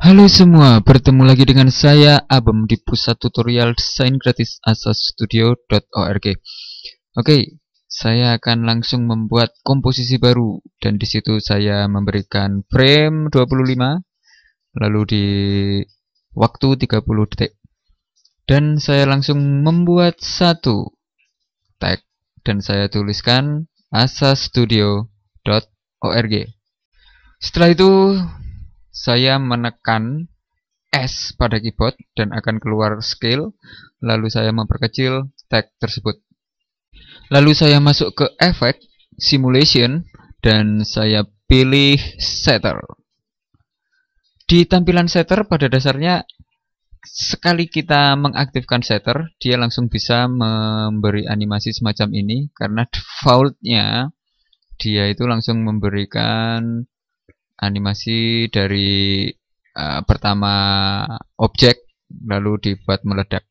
Halo semua, bertemu lagi dengan saya Abem di pusat tutorial desain gratis asasstudio.org. Oke, saya akan langsung membuat komposisi baru dan di situ saya memberikan frame 25 lalu di waktu 30 detik. Dan saya langsung membuat satu tag dan saya tuliskan asasstudio.org. Setelah itu saya menekan S pada keyboard dan akan keluar scale, lalu saya memperkecil tag tersebut. Lalu saya masuk ke efek, simulation, dan saya pilih setter. Di tampilan setter pada dasarnya sekali kita mengaktifkan setter, dia langsung bisa memberi animasi semacam ini karena defaultnya dia itu langsung memberikan animasi dari uh, pertama objek lalu dibuat meledak.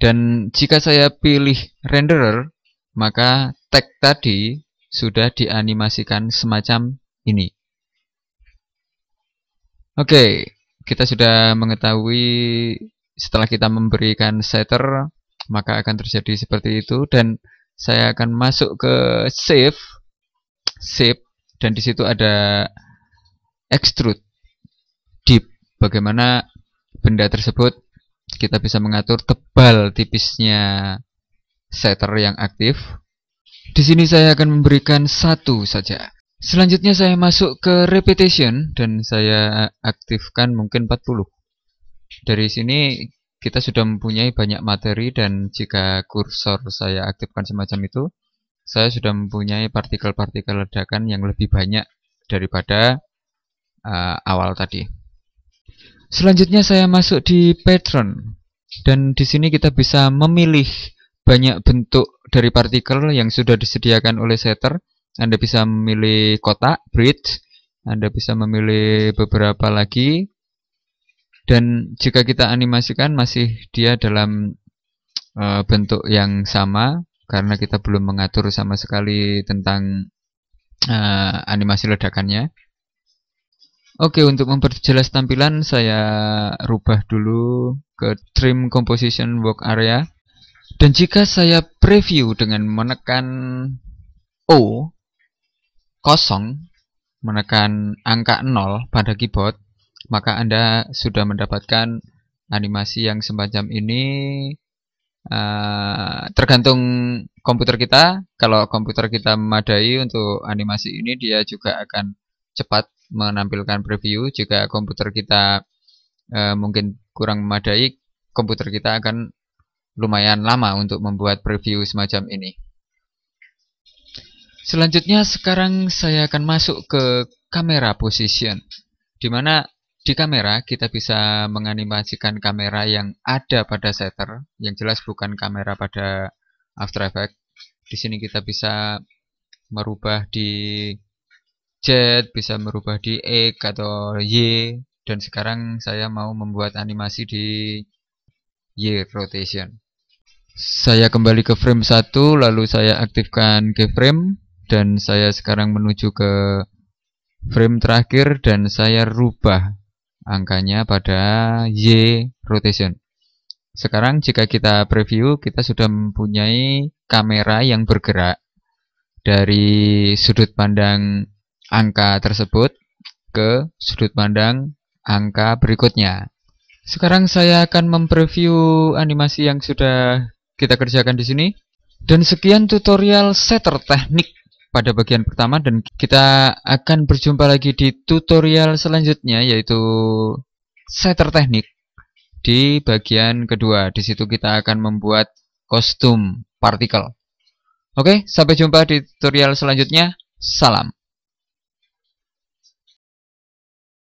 Dan jika saya pilih renderer, maka tag tadi sudah dianimasikan semacam ini. Oke, kita sudah mengetahui setelah kita memberikan setter, maka akan terjadi seperti itu dan saya akan masuk ke save, save dan disitu ada extrude deep bagaimana benda tersebut kita bisa mengatur tebal tipisnya setter yang aktif di sini saya akan memberikan satu saja selanjutnya saya masuk ke repetition dan saya aktifkan mungkin 40 dari sini kita sudah mempunyai banyak materi dan jika kursor saya aktifkan semacam itu saya sudah mempunyai partikel-partikel ledakan yang lebih banyak daripada uh, awal tadi. Selanjutnya saya masuk di patron dan di sini kita bisa memilih banyak bentuk dari partikel yang sudah disediakan oleh setter. Anda bisa memilih kotak, bridge, Anda bisa memilih beberapa lagi. Dan jika kita animasikan masih dia dalam eh, bentuk yang sama karena kita belum mengatur sama sekali tentang eh, animasi ledakannya. Oke, untuk memperjelas tampilan saya rubah dulu ke trim composition work area. Dan jika saya preview dengan menekan O kosong, menekan angka 0 pada keyboard, maka Anda sudah mendapatkan animasi yang semacam ini. Uh, tergantung komputer kita, kalau komputer kita memadai untuk animasi ini, dia juga akan cepat menampilkan preview jika komputer kita e, mungkin kurang memadai komputer kita akan lumayan lama untuk membuat preview semacam ini selanjutnya sekarang saya akan masuk ke kamera position dimana di kamera kita bisa menganimasikan kamera yang ada pada setter yang jelas bukan kamera pada After Effects di sini kita bisa merubah di Z, bisa merubah di X atau Y. Dan sekarang saya mau membuat animasi di Y rotation. Saya kembali ke frame 1, lalu saya aktifkan keyframe. Dan saya sekarang menuju ke frame terakhir dan saya rubah angkanya pada Y rotation. Sekarang jika kita preview, kita sudah mempunyai kamera yang bergerak dari sudut pandang angka tersebut ke sudut pandang angka berikutnya. Sekarang saya akan mempreview animasi yang sudah kita kerjakan di sini. Dan sekian tutorial setter teknik pada bagian pertama dan kita akan berjumpa lagi di tutorial selanjutnya yaitu setter teknik di bagian kedua. Di situ kita akan membuat kostum partikel. Oke, sampai jumpa di tutorial selanjutnya. Salam.